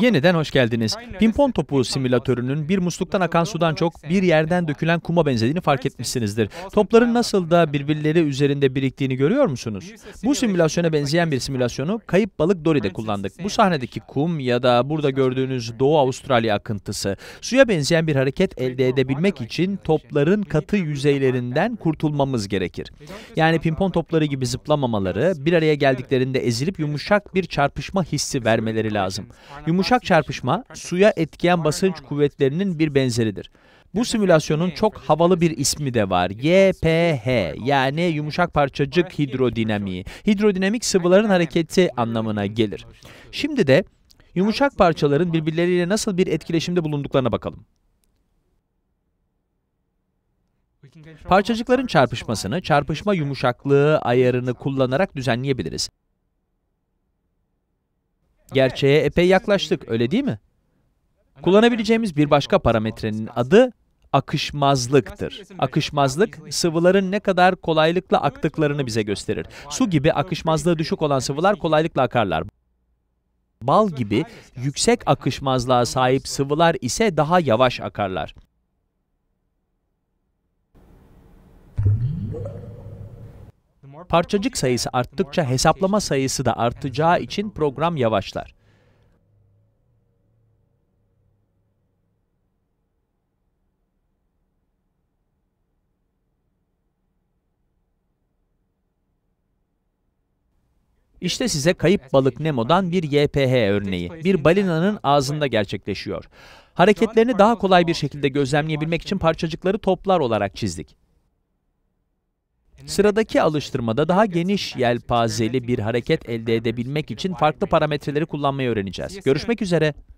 Yeniden hoş geldiniz. Pimpon topu simülatörünün bir musluktan akan sudan çok bir yerden dökülen kuma benzediğini fark etmişsinizdir. Topların nasıl da birbirleri üzerinde biriktiğini görüyor musunuz? Bu simülasyona benzeyen bir simülasyonu Kayıp Balık Dori'de kullandık. Bu sahnedeki kum ya da burada gördüğünüz Doğu Avustralya akıntısı suya benzeyen bir hareket elde edebilmek için topların katı yüzeylerinden kurtulmamız gerekir. Yani pimpon topları gibi zıplamamaları, bir araya geldiklerinde ezilip yumuşak bir çarpışma hissi vermeleri lazım. Yumuşak çarpışma suya etkiyen basınç kuvvetlerinin bir benzeridir. Bu simülasyonun çok havalı bir ismi de var. YPH yani yumuşak parçacık hidrodinamiği. Hidrodinamik sıvıların hareketi anlamına gelir. Şimdi de yumuşak parçaların birbirleriyle nasıl bir etkileşimde bulunduklarına bakalım. Parçacıkların çarpışmasını, çarpışma yumuşaklığı ayarını kullanarak düzenleyebiliriz. Gerçeğe epey yaklaştık, öyle değil mi? Kullanabileceğimiz bir başka parametrenin adı akışmazlıktır. Akışmazlık, sıvıların ne kadar kolaylıkla aktıklarını bize gösterir. Su gibi akışmazlığı düşük olan sıvılar kolaylıkla akarlar. Bal gibi yüksek akışmazlığa sahip sıvılar ise daha yavaş akarlar. Parçacık sayısı arttıkça hesaplama sayısı da artacağı için program yavaşlar. İşte size kayıp balık Nemo'dan bir YPH örneği. Bir balinanın ağzında gerçekleşiyor. Hareketlerini daha kolay bir şekilde gözlemleyebilmek için parçacıkları toplar olarak çizdik. Sıradaki alıştırmada daha geniş yelpazeli bir hareket elde edebilmek için farklı parametreleri kullanmayı öğreneceğiz. Görüşmek üzere.